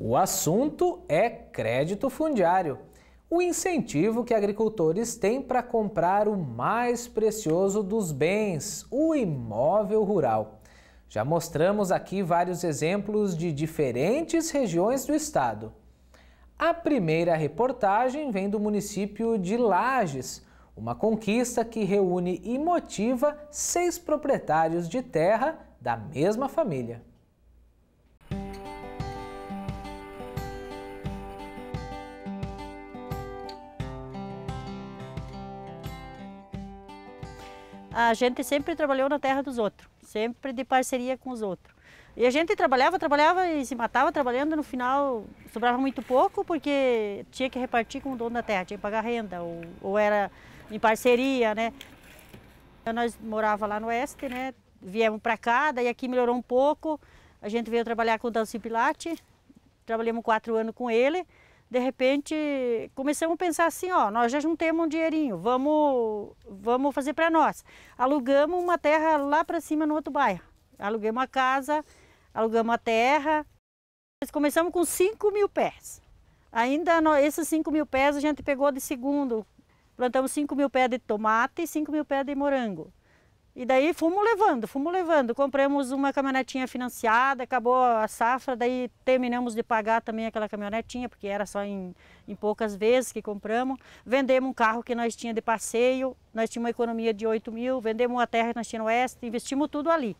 O assunto é crédito fundiário, o incentivo que agricultores têm para comprar o mais precioso dos bens, o imóvel rural. Já mostramos aqui vários exemplos de diferentes regiões do estado. A primeira reportagem vem do município de Lages, uma conquista que reúne e motiva seis proprietários de terra da mesma família. a gente sempre trabalhou na terra dos outros, sempre de parceria com os outros. E a gente trabalhava, trabalhava e se matava trabalhando, no final sobrava muito pouco porque tinha que repartir com o dono da terra, tinha que pagar renda, ou, ou era em parceria, né? Então, nós morava lá no oeste, né? Viemos para cá, daí aqui melhorou um pouco, a gente veio trabalhar com o Dalci Pilate, trabalhamos quatro anos com ele, de repente, começamos a pensar assim, ó, nós já juntamos um dinheirinho, vamos, vamos fazer para nós. Alugamos uma terra lá para cima no outro bairro. Alugamos uma casa, alugamos a terra. Nós começamos com 5 mil pés. Ainda esses 5 mil pés a gente pegou de segundo. Plantamos 5 mil pés de tomate e 5 mil pés de morango. E daí fomos levando, fomos levando. Compramos uma caminhonetinha financiada, acabou a safra, daí terminamos de pagar também aquela caminhonetinha, porque era só em, em poucas vezes que compramos. Vendemos um carro que nós tinha de passeio, nós tínhamos uma economia de 8 mil, vendemos uma terra que nós tínhamos no oeste, investimos tudo ali.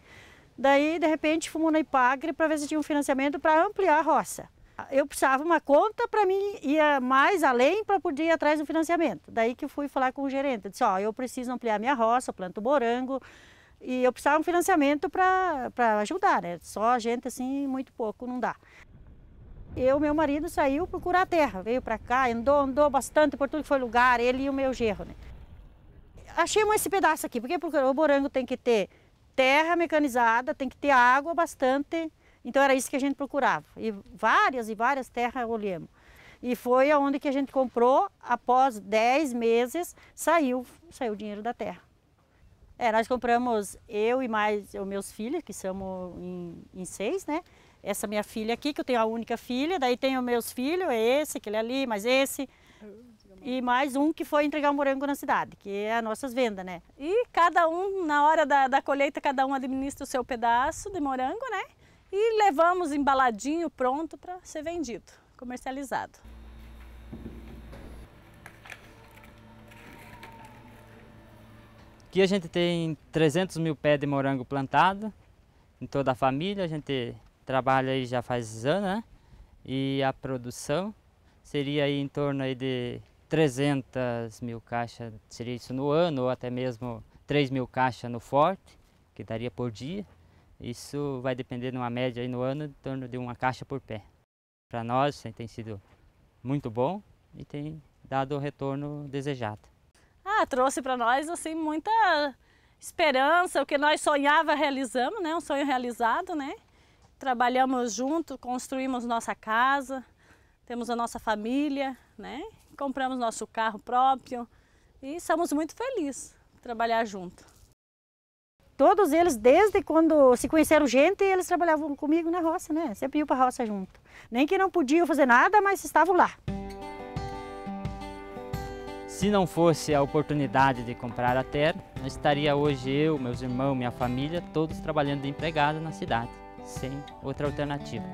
Daí, de repente, fomos na Ipagre para ver se tinha um financiamento para ampliar a roça eu precisava uma conta para mim ir mais além para poder ir atrás do financiamento. Daí que fui falar com o gerente. Eu disse, ó, eu preciso ampliar minha roça, planto morango e eu precisava um financiamento para ajudar, né? Só a gente assim, muito pouco, não dá. Eu meu marido saiu procurar terra, veio para cá, andou, andou bastante por tudo que foi lugar, ele e o meu gerro, né? Achei esse pedaço aqui, porque, porque o morango tem que ter terra mecanizada, tem que ter água bastante, então era isso que a gente procurava. E várias e várias terras olhamos. E foi aonde que a gente comprou, após 10 meses, saiu, saiu o dinheiro da terra. É, nós compramos eu e mais os meus filhos, que somos em, em, seis, né? Essa minha filha aqui, que eu tenho a única filha, daí tenho meus filhos, esse, aquele ali, mais esse. E mais um que foi entregar o morango na cidade, que é as nossas vendas, né? E cada um, na hora da, da colheita, cada um administra o seu pedaço de morango, né? e levamos embaladinho pronto para ser vendido, comercializado. Aqui a gente tem 300 mil pés de morango plantado em toda a família. A gente trabalha aí já faz anos, né? E a produção seria aí em torno aí de 300 mil caixas, seria isso no ano, ou até mesmo 3 mil caixas no forte, que daria por dia. Isso vai depender de uma média aí no ano em torno de uma caixa por pé. Para nós tem sido muito bom e tem dado o retorno desejado. Ah, trouxe para nós assim muita esperança, o que nós sonhava realizamos, né? Um sonho realizado, né? Trabalhamos junto, construímos nossa casa, temos a nossa família, né? Compramos nosso carro próprio e estamos muito felizes de trabalhar junto. Todos eles, desde quando se conheceram gente, eles trabalhavam comigo na roça, né? Sempre iam para a roça junto. Nem que não podiam fazer nada, mas estavam lá. Se não fosse a oportunidade de comprar a terra, não estaria hoje eu, meus irmãos, minha família, todos trabalhando de empregado na cidade, sem outra alternativa.